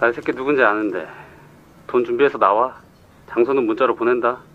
날 새끼 누군지 아는데 돈 준비해서 나와 장소는 문자로 보낸다